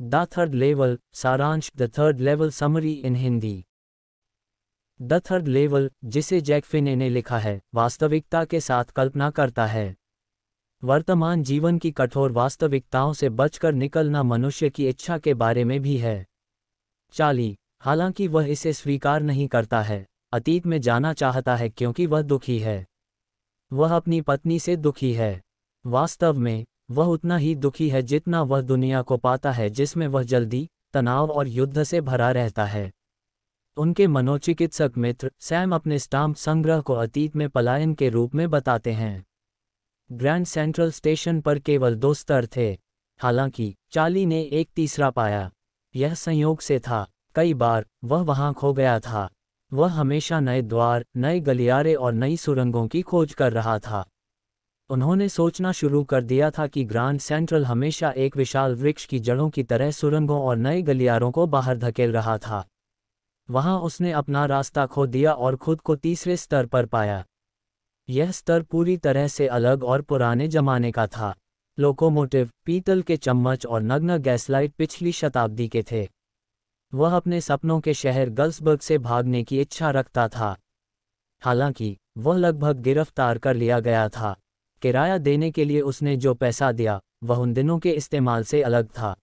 the third level सारांश the third level summary in Hindi the third level जिसे Jack Finney ने लिखा है वास्तविकता के साथ कल्पना करता है वर्तमान जीवन की कठोर वास्तविकताओं से बचकर निकलना मनुष्य की इच्छा के बारे में भी है चाली हालांकि वह इसे स्वीकार नहीं करता है अतीत में जाना चाहता है क्योंकि वह दुखी है वह अपनी पत्नी से दुखी है वास्तव में वह उतना ही दुखी है जितना वह दुनिया को पाता है जिसमें वह जल्दी तनाव और युद्ध से भरा रहता है उनके मनोचिकित्सक मित्र सैम अपने स्टाम्प संग्रह को अतीत में पलायन के रूप में बताते हैं ग्रैंड सेंट्रल स्टेशन पर केवल दो स्तर थे हालांकि चाली ने एक तीसरा पाया यह संयोग से था कई बार वह वहां खो गया था वह हमेशा नए द्वार नए गलियारे और नई सुरंगों की खोज कर रहा था उन्होंने सोचना शुरू कर दिया था कि ग्रांड सेंट्रल हमेशा एक विशाल वृक्ष की जड़ों की तरह सुरंगों और नए गलियारों को बाहर धकेल रहा था वहां उसने अपना रास्ता खो दिया और खुद को तीसरे स्तर पर पाया यह स्तर पूरी तरह से अलग और पुराने जमाने का था लोकोमोटिव पीतल के चम्मच और नग्न गैसलाइट पिछली शताब्दी के थे वह अपने सपनों के शहर गल्सबर्ग से भागने की इच्छा रखता था हालांकि वह लगभग गिरफ्तार कर लिया गया था किराया देने के लिए उसने जो पैसा दिया वह उन दिनों के इस्तेमाल से अलग था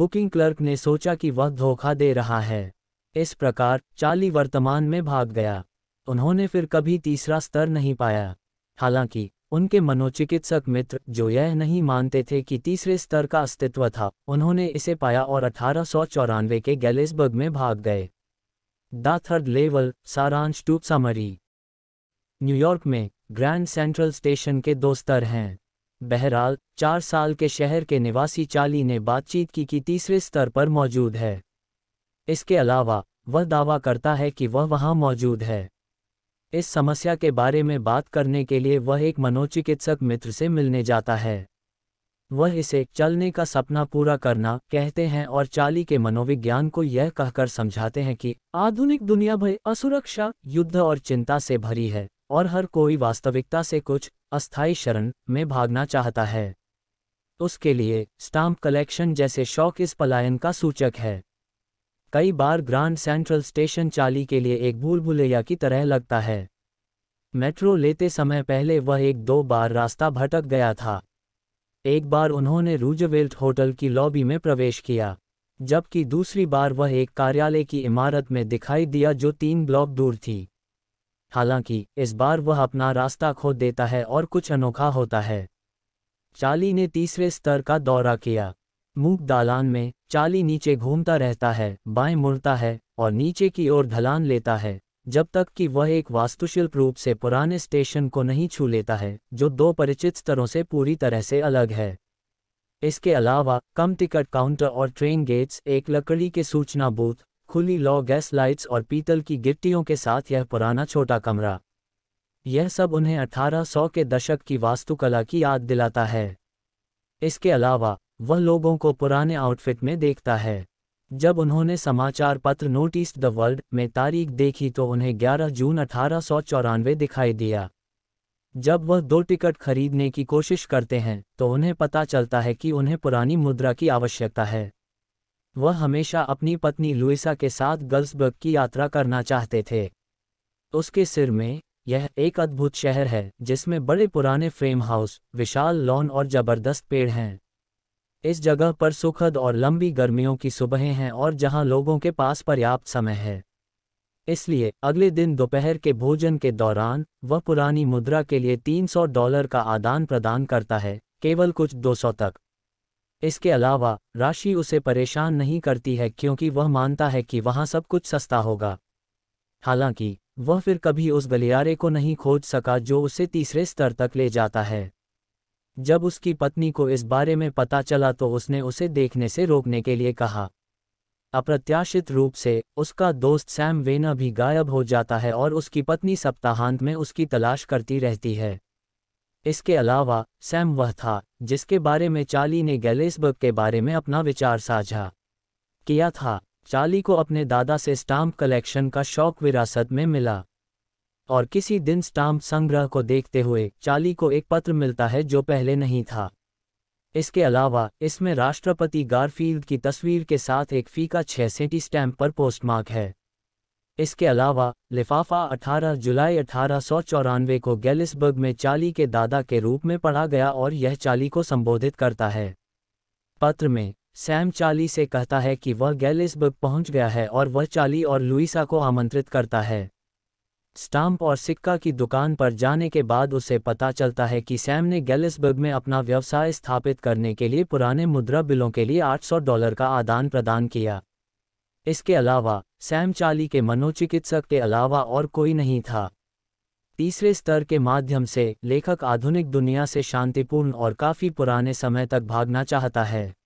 बुकिंग क्लर्क ने सोचा कि वह धोखा दे रहा है इस प्रकार चाली वर्तमान में भाग गया उन्होंने फिर कभी तीसरा स्तर नहीं पाया हालांकि उनके मनोचिकित्सक मित्र जो यह नहीं मानते थे कि तीसरे स्तर का अस्तित्व था उन्होंने इसे पाया और अठारह के गैलेसबर्ग में भाग गए द थर्ड लेवल सारांश टूप समरी न्यूयॉर्क में ग्रैंड सेंट्रल स्टेशन के दो स्तर हैं बहरहाल चार साल के शहर के निवासी चाली ने बातचीत की कि तीसरे स्तर पर मौजूद है इसके अलावा वह दावा करता है कि वह वहां मौजूद है इस समस्या के बारे में बात करने के लिए वह एक मनोचिकित्सक मित्र से मिलने जाता है वह इसे चलने का सपना पूरा करना कहते हैं और चाली के मनोविज्ञान को यह कहकर समझाते हैं कि आधुनिक दुनिया भर असुरक्षा युद्ध और चिंता से भरी है और हर कोई वास्तविकता से कुछ अस्थायी शरण में भागना चाहता है उसके लिए स्टाम्प कलेक्शन जैसे शौक इस पलायन का सूचक है कई बार ग्रांड सेंट्रल स्टेशन चाली के लिए एक भूल भुलैया की तरह लगता है मेट्रो लेते समय पहले वह एक दो बार रास्ता भटक गया था एक बार उन्होंने रूजवेल्ट होटल की लॉबी में प्रवेश किया जबकि दूसरी बार वह एक कार्यालय की इमारत में दिखाई दिया जो तीन ब्लॉक दूर थी हालांकि इस बार वह अपना रास्ता खोद देता है और कुछ अनोखा होता है चाली ने तीसरे स्तर का दौरा किया मूक दालान में चाली नीचे घूमता रहता है बाएं मुड़ता है और नीचे की ओर ढलान लेता है जब तक कि वह एक वास्तुशिल्प रूप से पुराने स्टेशन को नहीं छू लेता है जो दो परिचित स्तरों से पूरी तरह से अलग है इसके अलावा कम टिकट काउंटर और ट्रेन गेट्स एक लकड़ी के सूचना बूथ खुली लौ गैस लाइट्स और पीतल की गिट्टियों के साथ यह पुराना छोटा कमरा यह सब उन्हें 1800 के दशक की वास्तुकला की याद दिलाता है इसके अलावा वह लोगों को पुराने आउटफिट में देखता है जब उन्होंने समाचार पत्र नोटिस द वर्ल्ड में तारीख देखी तो उन्हें 11 जून अठारह दिखाई दिया जब वह दो टिकट खरीदने की कोशिश करते हैं तो उन्हें पता चलता है कि उन्हें पुरानी मुद्रा की आवश्यकता है वह हमेशा अपनी पत्नी लुइसा के साथ गर्ल्सबर्ग की यात्रा करना चाहते थे उसके सिर में यह एक अद्भुत शहर है जिसमें बड़े पुराने फ्रेम हाउस विशाल लॉन और जबरदस्त पेड़ हैं इस जगह पर सुखद और लंबी गर्मियों की सुबहें हैं और जहां लोगों के पास पर्याप्त समय है इसलिए अगले दिन दोपहर के भोजन के दौरान वह पुरानी मुद्रा के लिए 300 डॉलर का आदान प्रदान करता है केवल कुछ 200 तक इसके अलावा राशि उसे परेशान नहीं करती है क्योंकि वह मानता है कि वहां सब कुछ सस्ता होगा हालांकि वह फिर कभी उस गलियारे को नहीं खोज सका जो उसे तीसरे स्तर तक ले जाता है जब उसकी पत्नी को इस बारे में पता चला तो उसने उसे देखने से रोकने के लिए कहा अप्रत्याशित रूप से उसका दोस्त सैम वेना भी गायब हो जाता है और उसकी पत्नी सप्ताहांत में उसकी तलाश करती रहती है इसके अलावा सैम वह था जिसके बारे में चाली ने गैलेसबर्ग के बारे में अपना विचार साझा किया था चाली को अपने दादा से स्टाम्प कलेक्शन का शौक विरासत में मिला और किसी दिन स्टाम्प संग्रह को देखते हुए चाली को एक पत्र मिलता है जो पहले नहीं था इसके अलावा इसमें राष्ट्रपति गारफील्ड की तस्वीर के साथ एक फीका छह सेंटी स्टैम्प पर पोस्टमार्क है इसके अलावा लिफाफा 18 जुलाई अठारह को गैलिसबर्ग में चाली के दादा के रूप में पढ़ा गया और यह चाली को संबोधित करता है पत्र में सैम चाली से कहता है कि वह गैलिसबर्ग पहुंच गया है और वह चाली और लुइसा को आमंत्रित करता है स्टाम्प और सिक्का की दुकान पर जाने के बाद उसे पता चलता है कि सैम ने गैलिसबर्ग में अपना व्यवसाय स्थापित करने के लिए पुराने मुद्रा बिलों के लिए 800 डॉलर का आदान प्रदान किया इसके अलावा सैम चाली के मनोचिकित्सक के अलावा और कोई नहीं था तीसरे स्तर के माध्यम से लेखक आधुनिक दुनिया से शांतिपूर्ण और काफ़ी पुराने समय तक भागना चाहता है